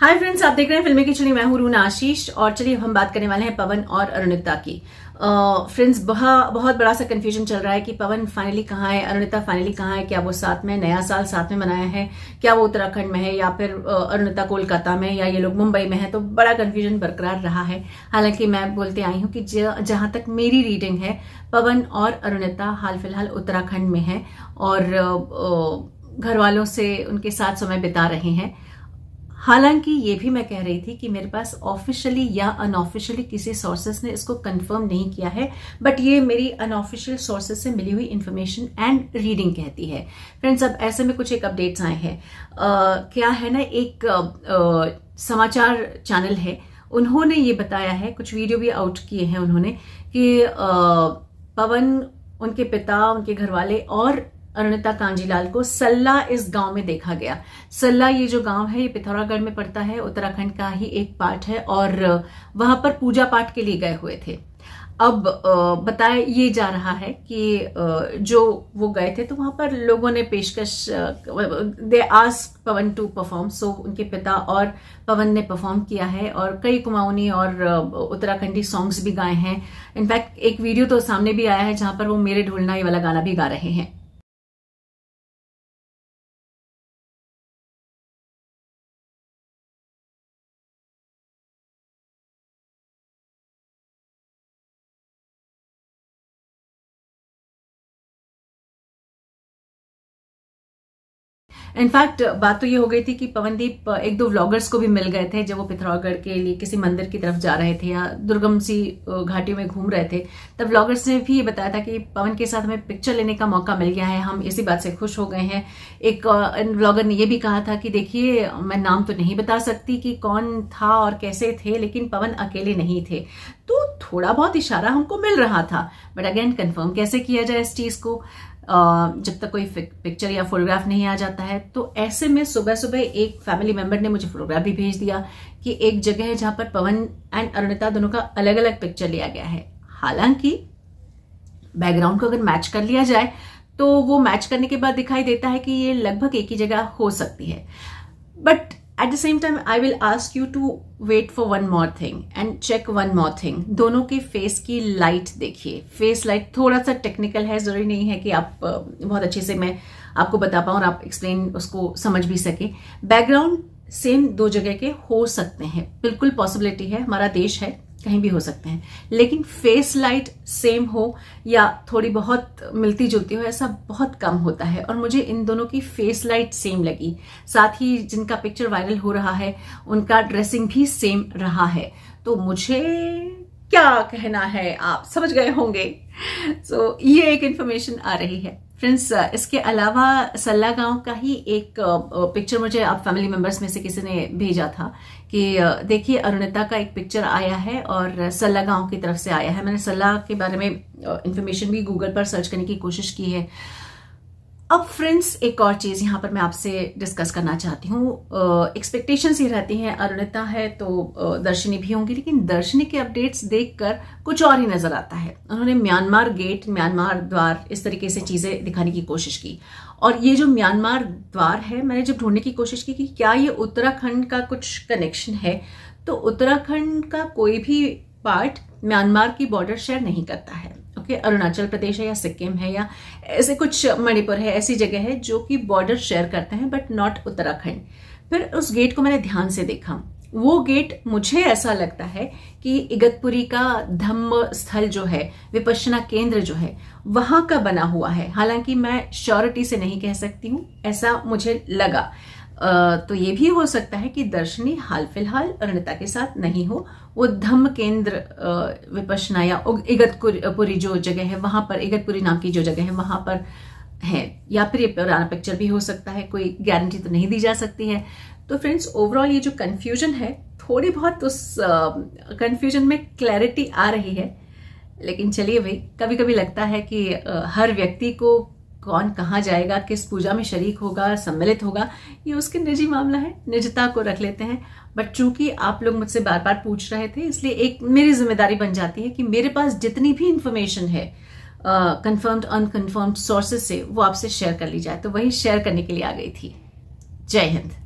hi friends आप देख रहे हैं फिल्म की चुनी मैं हूं रूना आशीष और चलिए हम बात करने वाले हैं पवन और अरुणिता की फ्रेंड्स बहुत बहुत बड़ा सा कन्फ्यूजन चल रहा है कि पवन फाइनली कहाँ है अरुणिता फाइनली कहाँ है क्या वो साथ में नया साल साथ में मनाया है क्या वो उत्तराखंड में है या फिर अरुणिता कोलकाता में या ये लोग मुंबई में है तो बड़ा कन्फ्यूजन बरकरार रहा है हालांकि मैं बोलते आई हूँ कि जहां तक मेरी रीडिंग है पवन और अरुणिता हाल फिलहाल उत्तराखंड में है और घर वालों से उनके साथ समय बिता रहे हैं हालांकि ये भी मैं कह रही थी कि मेरे पास ऑफिशियली या अनऑफिशियली किसी सोर्सेस ने इसको कंफर्म नहीं किया है बट ये मेरी अनऑफिशियल सोर्सेस से मिली हुई इन्फॉर्मेशन एंड रीडिंग कहती है फ्रेंड्स अब ऐसे में कुछ एक अपडेट्स आए हैं क्या है ना एक आ, समाचार चैनल है उन्होंने ये बताया है कुछ वीडियो भी आउट किए हैं उन्होंने कि पवन उनके पिता उनके घर वाले और अरुणिता कांजीलाल को सल्ला इस गांव में देखा गया सल्ला ये जो गांव है ये पिथौरागढ़ में पड़ता है उत्तराखंड का ही एक पार्ट है और वहां पर पूजा पाठ के लिए गए हुए थे अब बताया ये जा रहा है कि जो वो गए थे तो वहां पर लोगों ने पेशकश दे आस पवन टू परफॉर्म सो उनके पिता और पवन ने परफॉर्म किया है और कई कुमाऊनी और उत्तराखंडी सॉन्ग्स भी गाए हैं इनफैक्ट एक वीडियो तो सामने भी आया है जहां पर वो मेरे ढूंढना ये वाला गाना भी गा रहे हैं इनफैक्ट बात तो ये हो गई थी कि पवनदीप एक दो व्लॉगर्स को भी मिल गए थे जब वो पिथौरागढ़ के लिए किसी मंदिर की तरफ जा रहे थे या दुर्गम सी घाटियों में घूम रहे थे तब व्लॉगर्स ने भी ये बताया था कि पवन के साथ हमें पिक्चर लेने का मौका मिल गया है हम इसी बात से खुश हो गए हैं एक व्लॉगर ने यह भी कहा था कि देखिए मैं नाम तो नहीं बता सकती कि कौन था और कैसे थे लेकिन पवन अकेले नहीं थे तो थोड़ा बहुत इशारा हमको मिल रहा था बट अगेन कन्फर्म कैसे किया जाए इस चीज़ को जब तक कोई पिक्चर या फोटोग्राफ नहीं आ जाता है तो ऐसे में सुबह सुबह एक फैमिली मेंबर ने मुझे फोटोग्राफ भी भेज दिया कि एक जगह है जहां पर पवन एंड अरुणिता दोनों का अलग अलग पिक्चर लिया गया है हालांकि बैकग्राउंड को अगर मैच कर लिया जाए तो वो मैच करने के बाद दिखाई देता है कि ये लगभग एक ही जगह हो सकती है but at the same time I will ask you to wait for one more thing and check one more thing दोनों के फेस की लाइट देखिए फेस लाइट थोड़ा सा टेक्निकल है जरूरी नहीं है कि आप बहुत अच्छे से मैं आपको बता पाऊँ और आप एक्सप्लेन उसको समझ भी सके बैकग्राउंड सेम दो जगह के हो सकते हैं बिल्कुल पॉसिबिलिटी है हमारा देश है कहीं भी हो सकते हैं लेकिन फेस लाइट सेम हो या थोड़ी बहुत मिलती जुलती हो ऐसा बहुत कम होता है और मुझे इन दोनों की फेस लाइट सेम लगी साथ ही जिनका पिक्चर वायरल हो रहा है उनका ड्रेसिंग भी सेम रहा है तो मुझे क्या कहना है आप समझ गए होंगे सो so, ये एक इन्फॉर्मेशन आ रही है फ्रेंड्स इसके अलावा सल्ला गांव का ही एक पिक्चर मुझे आप फैमिली मेंबर्स में से किसी ने भेजा था कि देखिए अरुणिता का एक पिक्चर आया है और सल्ला गांव की तरफ से आया है मैंने सल्ला के बारे में इन्फॉर्मेशन भी गूगल पर सर्च करने की कोशिश की है अब फ्रेंड्स एक और चीज़ यहां पर मैं आपसे डिस्कस करना चाहती हूँ एक्सपेक्टेशंस ही रहती हैं अरुणिता है तो दर्शनी भी होंगी लेकिन दर्शनी के अपडेट्स देखकर कुछ और ही नज़र आता है उन्होंने म्यांमार गेट म्यांमार द्वार इस तरीके से चीज़ें दिखाने की कोशिश की और ये जो म्यांमार द्वार है मैंने जब ढूंढने की कोशिश की कि क्या ये उत्तराखंड का कुछ कनेक्शन है तो उत्तराखंड का कोई भी पार्ट म्यांमार की बॉर्डर शेयर नहीं करता है ओके अरुणाचल प्रदेश है या सिक्किम है या ऐसे कुछ मणिपुर है ऐसी जगह है जो कि बॉर्डर शेयर करते हैं बट नॉट उत्तराखंड फिर उस गेट को मैंने ध्यान से देखा वो गेट मुझे ऐसा लगता है कि इगतपुरी का धम्म स्थल जो है विपश्चना केंद्र जो है वहां का बना हुआ है हालांकि मैं श्योरिटी से नहीं कह सकती हूं ऐसा मुझे लगा तो ये भी हो सकता है कि दर्शनी हाल फिलहाल अरुणता के साथ नहीं हो वो धम्म केंद्र विपशना या इगतपुरी जो जगह है वहां पर इगतपुरी नाम की जो जगह है वहां पर है या फिर ये पुराना पिक्चर भी हो सकता है कोई गारंटी तो नहीं दी जा सकती है तो फ्रेंड्स ओवरऑल ये जो कन्फ्यूजन है थोड़ी बहुत उस कन्फ्यूजन में क्लैरिटी आ रही है लेकिन चलिए भाई कभी कभी लगता है कि हर व्यक्ति को कौन कहाँ जाएगा किस पूजा में शरीक होगा सम्मिलित होगा ये उसके निजी मामला है निजता को रख लेते हैं बट चूंकि आप लोग मुझसे बार बार पूछ रहे थे इसलिए एक मेरी जिम्मेदारी बन जाती है कि मेरे पास जितनी भी इंफॉर्मेशन है कन्फर्म्ड अनकन्फर्म्ड सोर्सेज से वो आपसे शेयर कर ली जाए तो वही शेयर करने के लिए आ गई थी जय हिंद